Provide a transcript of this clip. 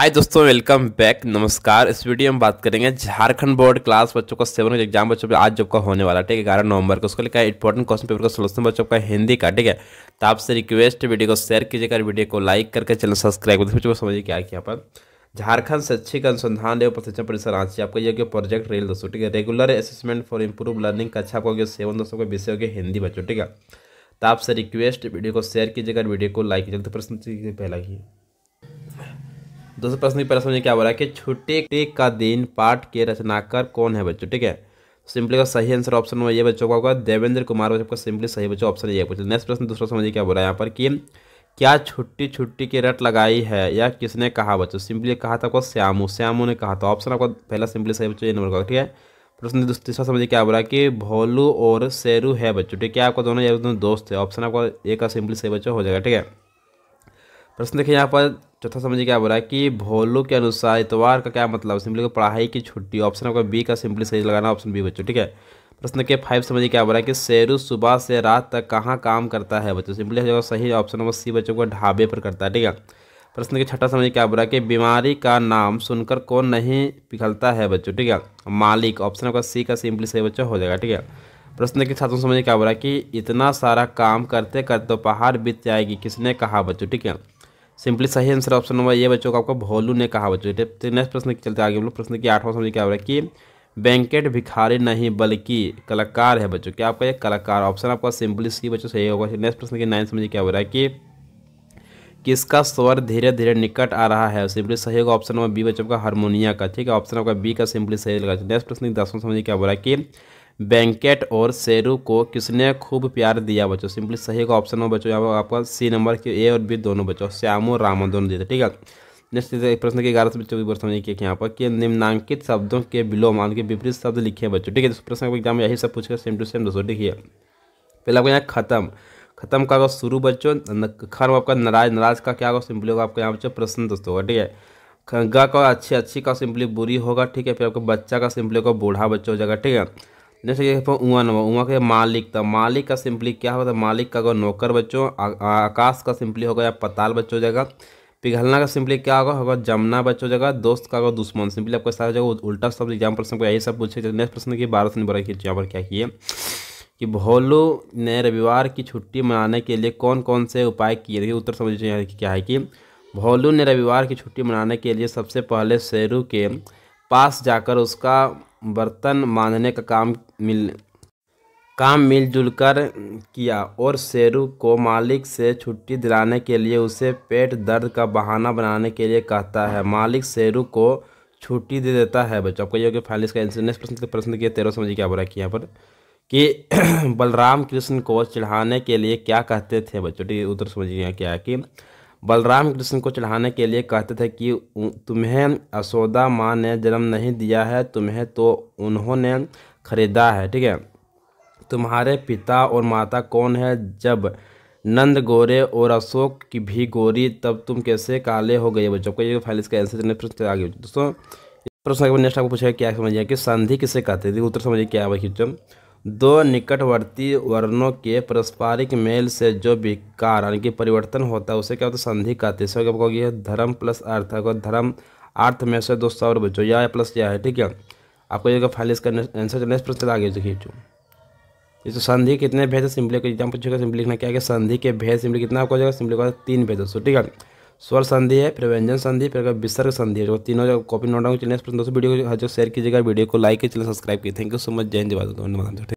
हाय दोस्तों welcome back नमस्कार इस वीडियो में बात करेंगे झारखंड बोर्ड क्लास बच्चों का सेवन का एग्जाम बच्चों पे आज जब का होने वाला ठीक है ग्यारह नवंबर को उसको लिखा है इंपॉर्टेंट क्वेश्चन पेपर का सोलूशन बच्चों का हिंदी का ठीक है तो आपसे रिक्वेस्ट वीडियो को शेयर कीजिएगा वीडियो को लाइक करके चैनल सब्सक्राइब करते बच्चों को समझिए क्या किया पर झारखंड शैक्षिक अनुसंधान एवं प्रशिक्षण परिसर रांची आपका ये प्रोजेक्ट रेल दोस्तों ठीक है regular assessment for improve learning कक्षा आपका सेवन दोस्तों का विषय हो गया हिंदी बच्चों ठीक है तो आपसे रिक्वेस्ट वीडियो को शेयर कीजिएगा वीडियो को लाइक कीजिएगा तो प्रश्न पहला की दूसरा प्रश्न की पहला समझिए क्या बोला है कि छुट्टी का दिन पाठ के रचनाकार कौन है बच्चों ठीक है सिंपली का सही आंसर ऑप्शन ये बच्चों का होगा देवेंद्र कुमार बच्चों का सिंपली सही बच्चों ऑप्शन ये पूछा नेक्स्ट प्रश्न दूसरा समझिए क्या बोला है यहाँ पर कि क्या छुट्टी छुट्टी की रट लगाई है या किसने कहा बच्चों सिंपली कहा था आपको श्यामू श्यामू ने कहा था ऑप्शन आपका पहला सिंपली सही बच्चों ये नंबर का ठीक है प्रश्न तीसरा समझिए क्या बोला कि भोलू और शेरू है बच्चों ठीक है आपका दोनों यार दोनों दोस्त है ऑप्शन आपका एक का सिंपली सही बच्चों हो जाएगा ठीक है प्रश्न देखिए यहाँ पर चौथा समझिए क्या बोला है कि भोलू के अनुसार इतवार का क्या मतलब सिंपली को पढ़ाई की छुट्टी ऑप्शन आपका बी का सिंपली सही लगाना ऑप्शन बी बच्चों ठीक है प्रश्न के फाइव समझिए क्या बोला है कि शेरू सुबह से रात तक कहाँ काम करता है बच्चों सिंपली जो सही ऑप्शन नंबर सी बच्चों को ढाबे पर करता है ठीक है प्रश्न के छठा समझिए क्या बोला है कि बीमारी का नाम सुनकर कौन नहीं पिघलता है बच्चों ठीक है मालिक ऑप्शन आपका सी का सिंपली सही बच्चा हो जाएगा ठीक है प्रश्न के छात्रों समझिए क्या बोला कि इतना सारा काम करते करते दोपहर बीत जाएगी किसने कहा बच्चों ठीक है सिंपली सही आंसर ऑप्शन नंबर ये बच्चों का आपका भोलू ने कहा बच्चों तो नेक्स्ट प्रश्न के चलते आगे हम लोग प्रश्न की आठवां समझ क्या हो रहा है कि बैंकेट भिखारी नहीं बल्कि कलाकार है बच्चों क्या आपका ये कलाकार ऑप्शन आपका सिंपली सी बच्चों सही होगा नेक्स्ट प्रश्न की नाइन समझिए क्या हो रहा है कि किसका स्वर धीरे धीरे निकट आ रहा है सिंपली सही होगा ऑप्शन नंबर बी बच्चों का हारमोनिया का ठीक है ऑप्शन आपका बी का सिंपली सही लगा नेक्स्ट प्रश्न दसवां समझिए क्या हो रहा है कि बैंकेट और शेरू को किसने खूब प्यार दिया बच्चों सिंपली सही का ऑप्शन हो बच्चों यहाँ पर आपका सी नंबर के ए और बी दोनों बच्चों श्यामो रामो दोनों दिए थे ठीक है नेक्स्ट प्रश्न के ग्यारह से बच्चों की प्रश्न कि यहाँ पर कि निम्नांकित शब्दों के बिलो मान के विपरीत शब्द लिखे बच्चों ठीक है इस प्रश्न का एग्जाम यही सब पूछेगा सेम टू सेम दोस्तों ठीक है पहला आपको यहाँ खत्म खत्म का होगा शुरू बच्चों खर आपका नाराज नाराज का क्या होगा सिंपली होगा आपका यहाँ बच्चों प्रश्न दोस्तों होगा ठीक है ग का अच्छी अच्छी का सिंपली बुरी होगा ठीक है फिर आपका बच्चा का सिंपली होगा बूढ़ा बच्चा हो जाएगा ठीक है जैसे कि देखो नंबर उआ के मालिक था मालिक का सिंपली क्या होगा मालिक का होगा नौकर बच्चों आकाश का सिंपली होगा या पताल बच्चों जगह पिघलना का सिंपली क्या होगा होगा जमना बच्चों जगह दोस्त का होगा दुश्मन सिंपली आपको सारा जगह उल्टा सब एग्जाम्पल प्रश्न यही सब पूछे नेक्स्ट तो प्रश्न की बारह नंबर की यहाँ पर क्या किए कि भोलू ने रविवार की छुट्टी मनाने के लिए कौन कौन से उपाय किए देखिए उत्तर समझ क्या है कि भोलू ने रविवार की छुट्टी मनाने के लिए सबसे पहले शेरू के पास जाकर उसका बर्तन बांधने का काम मिल काम मिलजुल कर किया और शेरू को मालिक से छुट्टी दिलाने के लिए उसे पेट दर्द का बहाना बनाने के लिए कहता है मालिक शेरू को छुट्टी दे देता है बच्चों आपको योग्य फाइल इसका आंसर नेक्स्ट प्रश्न प्रश्न किया तेरह समझिए क्या बोला कि यहाँ पर कि बलराम कृष्ण को चढ़ाने के लिए क्या कहते थे बच्चों ठीक उत्तर समझिए क्या है कि बलराम कृष्ण को चढ़ाने के लिए कहते थे कि तुम्हें असोदा माँ ने जन्म नहीं दिया है तुम्हें तो उन्होंने खरीदा है ठीक है तुम्हारे पिता और माता कौन है जब नंद गोरे और अशोक की भी गोरी तब तुम कैसे काले हो गए बच्चों को ये फाइल इसका आंसर प्रश्न आगे दोस्तों प्रश्न नेक्स्ट आपको पूछा क्या समझिए कि संधि किसे कहते हैं उत्तर समझिए क्या है बच्चों दो निकटवर्ती वर्णों के पारस्परिक मेल से जो विकार यानी कि परिवर्तन होता है उसे क्या होता है संधि कहते हैं इसको कहोगे है धर्म प्लस अर्थ है धर्म अर्थ में से दो सौ बचो या प्लस या है ठीक है आपको ये फाइल इसका आंसर करना इस प्रश्न आगे देखिए जो ये तो संधि कितने भेद है सिंपली को एग्जाम पूछेगा सिंपली लिखना क्या है संधि के भेद सिंपली कितना आपको हो जाएगा सिंपली होगा तीन भेद दोस्तों ठीक है स्वर संधि है फिर व्यंजन संधि फिर विसर्ग संधि है तो तीनों कॉपी नोट डाउन चलिए दोस्तों वीडियो को जो शेयर कीजिएगा वीडियो को लाइक कीजिए सब्सक्राइब कीजिए थैंक यू सो मच जय हिंद धन्यवाद